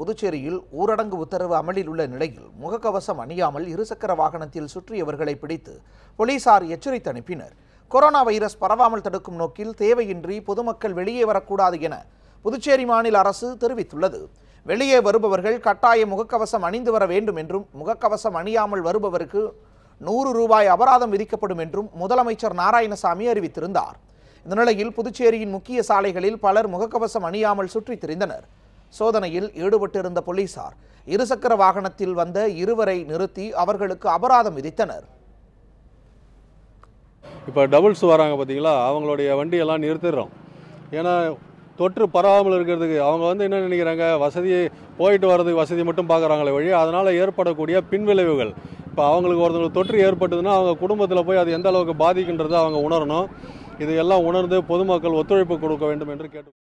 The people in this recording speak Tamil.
புதுச்சேரியில் ஊரடங்கு உத்தரவு அமலில் உள்ள நிலையில் முகக்கவசம் அணியாமல் இருசக்கர வாகனத்தில் சுற்றியவர்களை பிடித்து போலீசார் எச்சரித்து அனுப்பினர் கொரோனா வைரஸ் பரவாமல் தடுக்கும் நோக்கில் தேவையின்றி பொதுமக்கள் வெளியே வரக்கூடாது என புதுச்சேரி மாநில அரசு தெரிவித்துள்ளது வெளியே வருபவர்கள் கட்டாய முகக்கவசம் அணிந்து வர வேண்டும் என்றும் முகக்கவசம் அணியாமல் வருபவருக்கு நூறு ரூபாய் அபராதம் விதிக்கப்படும் என்றும் முதலமைச்சர் நாராயணசாமி அறிவித்திருந்தார் இந்த நிலையில் புதுச்சேரியின் முக்கிய சாலைகளில் பலர் முகக்கவசம் அணியாமல் சுற்றித் திரிந்தனர் சோதனையில் ஈடுபட்டிருந்த போலீசார் இருசக்கர வாகனத்தில் வந்த இருவரை நிறுத்தி அவர்களுக்கு அபராதம் விதித்தனர் இப்போ டபுள்ஸ் வராங்க பார்த்தீங்களா அவங்களுடைய வண்டியெல்லாம் நிறுத்திடுறோம் ஏன்னா தொற்று பரவாமல் இருக்கிறதுக்கு அவங்க வந்து என்ன நினைக்கிறாங்க வசதியை போயிட்டு வர்றதுக்கு வசதி மட்டும் பார்க்குறாங்களே வழி அதனால் ஏற்படக்கூடிய பின்விளைவுகள் இப்போ அவங்களுக்கு ஒருத்தவங்களுக்கு தொற்று ஏற்பட்டதுன்னா அவங்க குடும்பத்தில் போய் அது எந்த அளவுக்கு பாதிக்குன்றதை அவங்க உணரணும் இதையெல்லாம் உணர்ந்து பொதுமக்கள் ஒத்துழைப்பு கொடுக்க வேண்டும் என்று கேட்டு